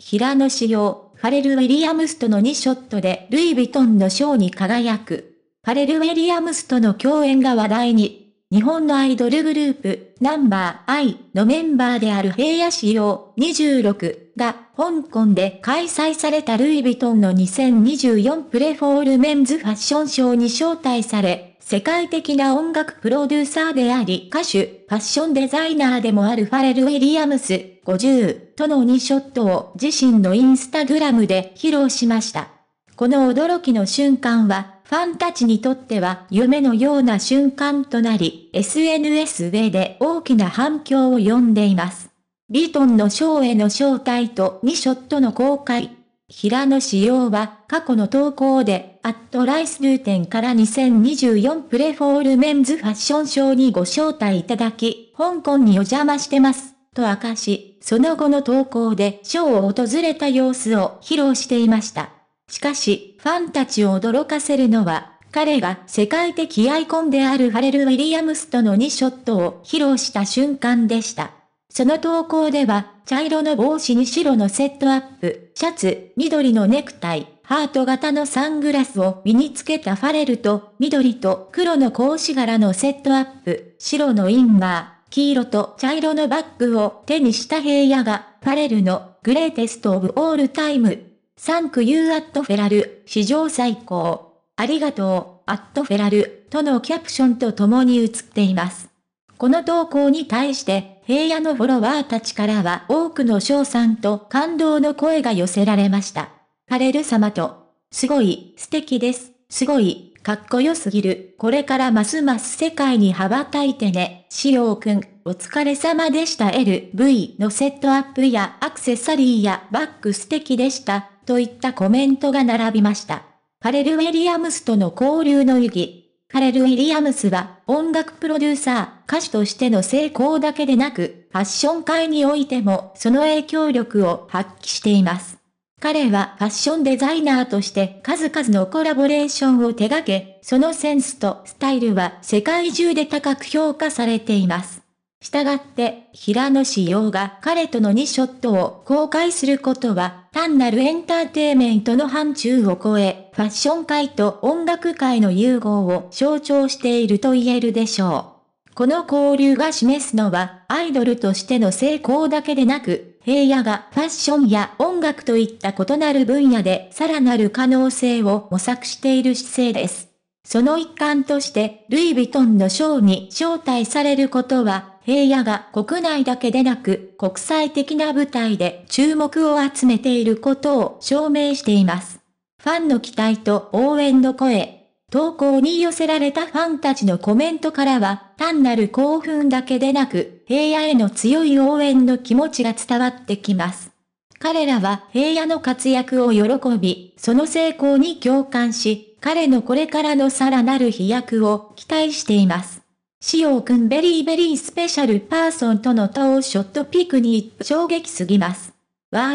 平野紫耀、ファレル・ウィリアムスとの2ショットでルイ・ヴィトンの賞に輝く。ファレル・ウィリアムスとの共演が話題に、日本のアイドルグループ、ナンバーアイのメンバーである平野紫耀26が、香港で開催されたルイ・ヴィトンの2024プレフォールメンズファッションショーに招待され、世界的な音楽プロデューサーであり歌手、ファッションデザイナーでもあるファレル・ウィリアムス。50との2ショットを自身のインスタグラムで披露しました。この驚きの瞬間は、ファンたちにとっては夢のような瞬間となり、SNS 上で大きな反響を呼んでいます。ビートンのショーへの招待と2ショットの公開。平野仕様は過去の投稿で、アットライスルーテンから2024プレフォールメンズファッションショーにご招待いただき、香港にお邪魔してます、と明かし、その後の投稿でショーを訪れた様子を披露していました。しかし、ファンたちを驚かせるのは、彼が世界的アイコンであるハレル・ウィリアムスとの2ショットを披露した瞬間でした。その投稿では、茶色の帽子に白のセットアップ、シャツ、緑のネクタイ、ハート型のサングラスを身につけたファレルと、緑と黒の格子柄のセットアップ、白のインナー、黄色と茶色のバッグを手にした平野が、ファレルのグレーテストオブオールタイム。サンクユーアットフェラル、史上最高。ありがとう、アットフェラル、とのキャプションと共に映っています。この投稿に対して、平野のフォロワーたちからは多くの賞賛と感動の声が寄せられました。ファレル様と、すごい、素敵です。すごい、かっこよすぎる。これからますます世界に羽ばたいてね。しおうくん、お疲れ様でした。LV のセットアップやアクセサリーやバッグ素敵でした。といったコメントが並びました。カレル・ウィリアムスとの交流の意義。カレル・ウィリアムスは音楽プロデューサー、歌手としての成功だけでなく、ファッション界においてもその影響力を発揮しています。彼はファッションデザイナーとして数々のコラボレーションを手掛け、そのセンスとスタイルは世界中で高く評価されています。従って、平野志陽が彼との2ショットを公開することは、単なるエンターテイメントの範疇を超え、ファッション界と音楽界の融合を象徴していると言えるでしょう。この交流が示すのは、アイドルとしての成功だけでなく、平野がファッションや音楽といった異なる分野でさらなる可能性を模索している姿勢です。その一環として、ルイ・ヴィトンのショーに招待されることは、平野が国内だけでなく国際的な舞台で注目を集めていることを証明しています。ファンの期待と応援の声、投稿に寄せられたファンたちのコメントからは、単なる興奮だけでなく、平野への強い応援の気持ちが伝わってきます。彼らは平野の活躍を喜び、その成功に共感し、彼のこれからのさらなる飛躍を期待しています。潮くんベリーベリースペシャルパーソンとのトーショットピクニック衝撃すぎます。わ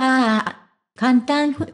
ー、簡単ふ。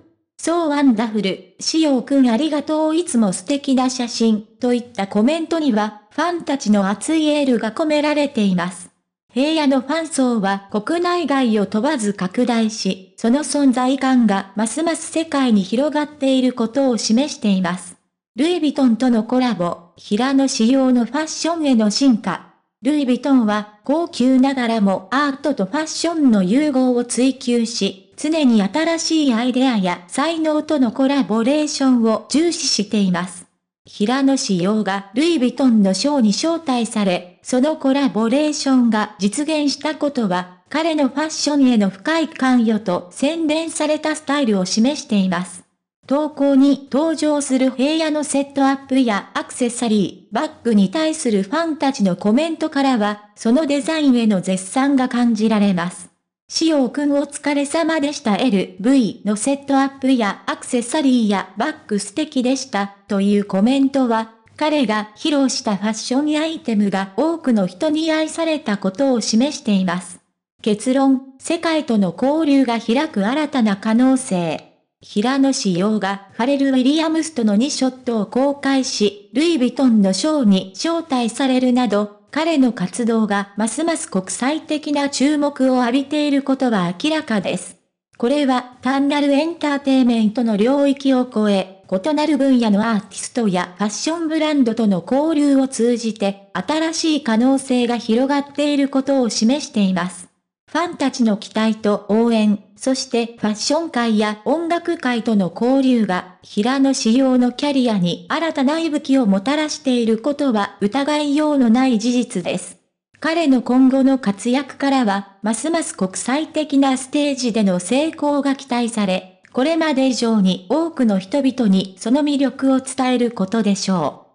超ワンダフル、しようくんありがとういつも素敵な写真、といったコメントには、ファンたちの熱いエールが込められています。平野のファン層は国内外を問わず拡大し、その存在感がますます世界に広がっていることを示しています。ルイ・ヴィトンとのコラボ、平野仕様のファッションへの進化。ルイ・ヴィトンは高級ながらもアートとファッションの融合を追求し、常に新しいアイデアや才能とのコラボレーションを重視しています。平野紫耀がルイ・ヴィトンのショーに招待され、そのコラボレーションが実現したことは、彼のファッションへの深い関与と洗練されたスタイルを示しています。投稿に登場する平野のセットアップやアクセサリー、バッグに対するファンたちのコメントからは、そのデザインへの絶賛が感じられます。潮くんお疲れ様でした LV のセットアップやアクセサリーやバッグ素敵でしたというコメントは彼が披露したファッションアイテムが多くの人に愛されたことを示しています。結論、世界との交流が開く新たな可能性。平野紫耀がファレル・ウィリアムスとの2ショットを公開し、ルイ・ヴィトンのショーに招待されるなど、彼の活動がますます国際的な注目を浴びていることは明らかです。これは単なるエンターテイメントの領域を超え、異なる分野のアーティストやファッションブランドとの交流を通じて、新しい可能性が広がっていることを示しています。ファンたちの期待と応援、そしてファッション界や音楽界との交流が、平野仕様のキャリアに新たな息吹をもたらしていることは疑いようのない事実です。彼の今後の活躍からは、ますます国際的なステージでの成功が期待され、これまで以上に多くの人々にその魅力を伝えることでしょう。